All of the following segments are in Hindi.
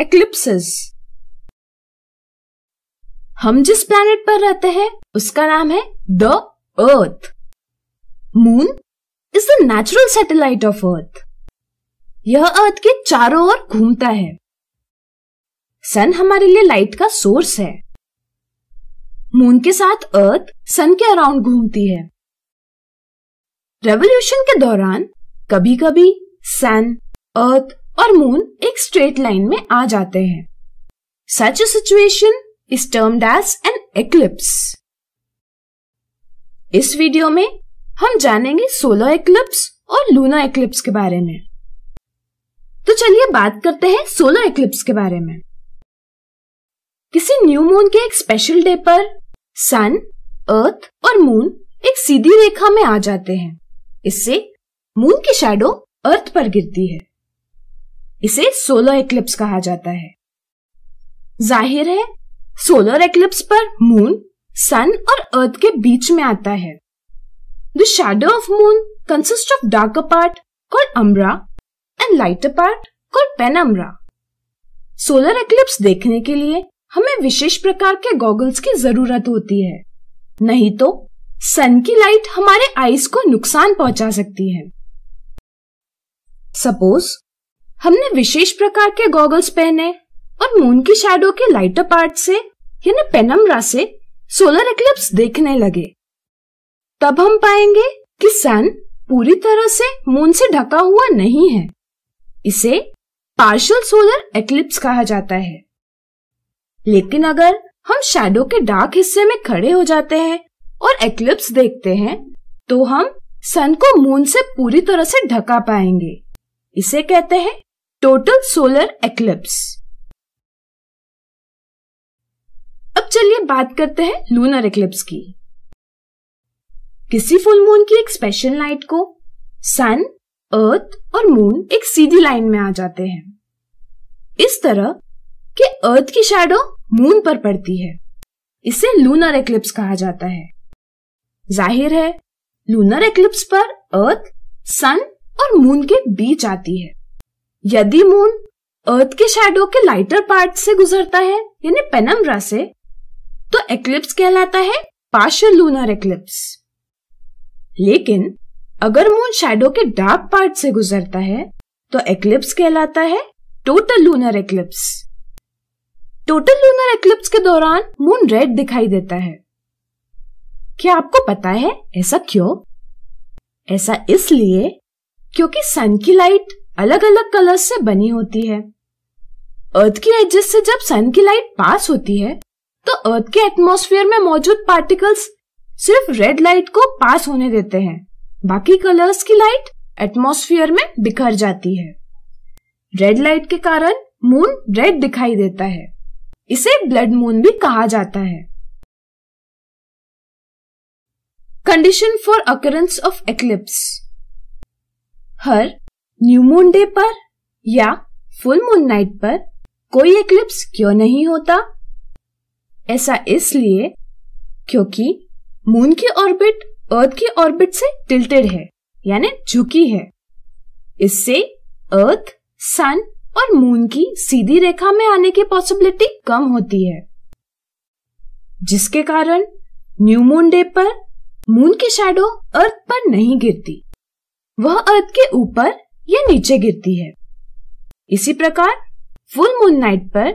एक्लिप्सिस हम जिस प्लैनेट पर रहते हैं उसका नाम है the earth moon is the natural satellite of earth यह अर्थ के चारों ओर घूमता है सन हमारे लिए लाइट का सोर्स है मून के साथ अर्थ सन के अराउंड घूमती है रेवोल्यूशन के दौरान कभी कभी सन अर्थ और मून एक स्ट्रेट लाइन में आ जाते हैं such a situation is termed as an eclipse इस वीडियो में हम जानेंगे सोलो एक्लिप्स और लूना एक्लिप्स के बारे में तो चलिए बात करते हैं सोलो एक्लिप्स के बारे में किसी न्यू मून के एक स्पेशल डे पर सन अर्थ और मून एक सीधी रेखा में आ जाते हैं इससे मून की शैडो अर्थ पर गिरती है इसे सोलर एक्लिप्स कहा जाता है जाहिर है सोलर एक्लिप्स पर मून सन और अर्थ के बीच में आता है the shadow of moon consist of dark part umbra and light part call penumbra solar eclipse देखने के लिए हमें विशेष प्रकार के गॉगल्स की जरूरत होती है नहीं तो सन की लाइट हमारे आईज को नुकसान पहुंचा सकती है सपोज हमने विशेष प्रकार के गॉगल्स पहने और मून की शेडो के लाइटर पार्ट से यानी पेनम्रा से सोलर एक्लिप्स देखने लगे तब हम पाएंगे कि सन पूरी तरह से मून से ढका हुआ नहीं है इसे पार्शियल सोलर एक्लिप्स कहा जाता है लेकिन अगर हम शेडो के डार्क हिस्से में खड़े हो जाते हैं और एक्लिप्स देखते हैं तो हम सन को मून से पूरी तरह से ढका पाएंगे इसे कहते हैं टोटल सोलर एक्लिप्स अब चलिए बात करते हैं लूनर एक्लिप्स की किसी फुल मून की एक स्पेशल लाइट को सन अर्थ और मून एक सीधी लाइन में आ जाते हैं इस तरह कि अर्थ की शैडो मून पर पड़ती है इसे लूनर एक्लिप्स कहा जाता है जाहिर है लूनर एक्लिप्स पर अर्थ सन और मून के बीच आती है यदि मून अर्थ के शैडो के लाइटर पार्ट से गुजरता है यानी पेनम्ब्रा से तो एक्लिप्स कहलाता है पार्शल लूनर एक्लिप्स लेकिन अगर मून शैडो के डार्क पार्ट से गुजरता है तो एक्लिप्स कहलाता है total lunar eclipse total lunar eclipse के दौरान मून रेड दिखाई देता है क्या आपको पता है ऐसा क्यों ऐसा इसलिए क्योंकि सन की लाइट अलग अलग कलर्स से बनी होती है अर्थ की एजेस से जब सन की लाइट पास होती है तो अर्थ के एटमोस्फेयर में मौजूद पार्टिकल्स सिर्फ रेड लाइट को पास होने देते हैं बाकी कलर्स की लाइट एटमोस्फेयर में बिखर जाती है रेड लाइट के कारण मून रेड दिखाई देता है इसे ब्लड मून भी कहा जाता है condition for occurrence of eclipse हर न्यू मून डे पर या फुल मून नाइट पर कोई एक्लिप्स क्यों नहीं होता ऐसा इसलिए क्योंकि मून की ऑर्बिट अर्थ की ऑर्बिट से टिल्टेड है यानी झुकी है इससे अर्थ सन और मून की सीधी रेखा में आने की पॉसिबिलिटी कम होती है जिसके कारण न्यू मून डे पर मून की शैडो अर्थ पर नहीं गिरती वह अर्थ के ऊपर या नीचे गिरती है इसी प्रकार फुल मून नाइट पर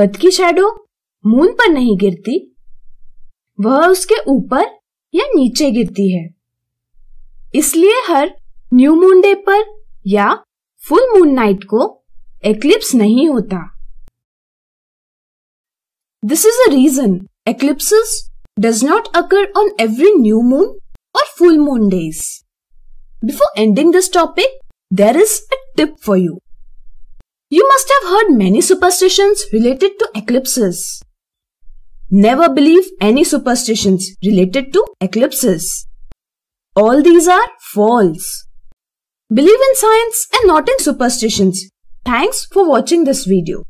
अर्थ की शेडो मून पर नहीं गिरती वह उसके ऊपर या नीचे गिरती है इसलिए हर न्यू मून डे पर या फुल मून नाइट को एक्लिप्स नहीं होता this is a reason eclipses does not occur on every new moon और full moon days before ending this topic there is a tip for you. You must have heard many superstitions related to eclipses. Never believe any superstitions related to eclipses. All these are false. Believe in science and not in superstitions. Thanks for watching this video.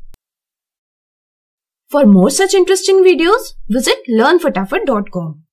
For more such interesting videos, visit learnfatafat.com.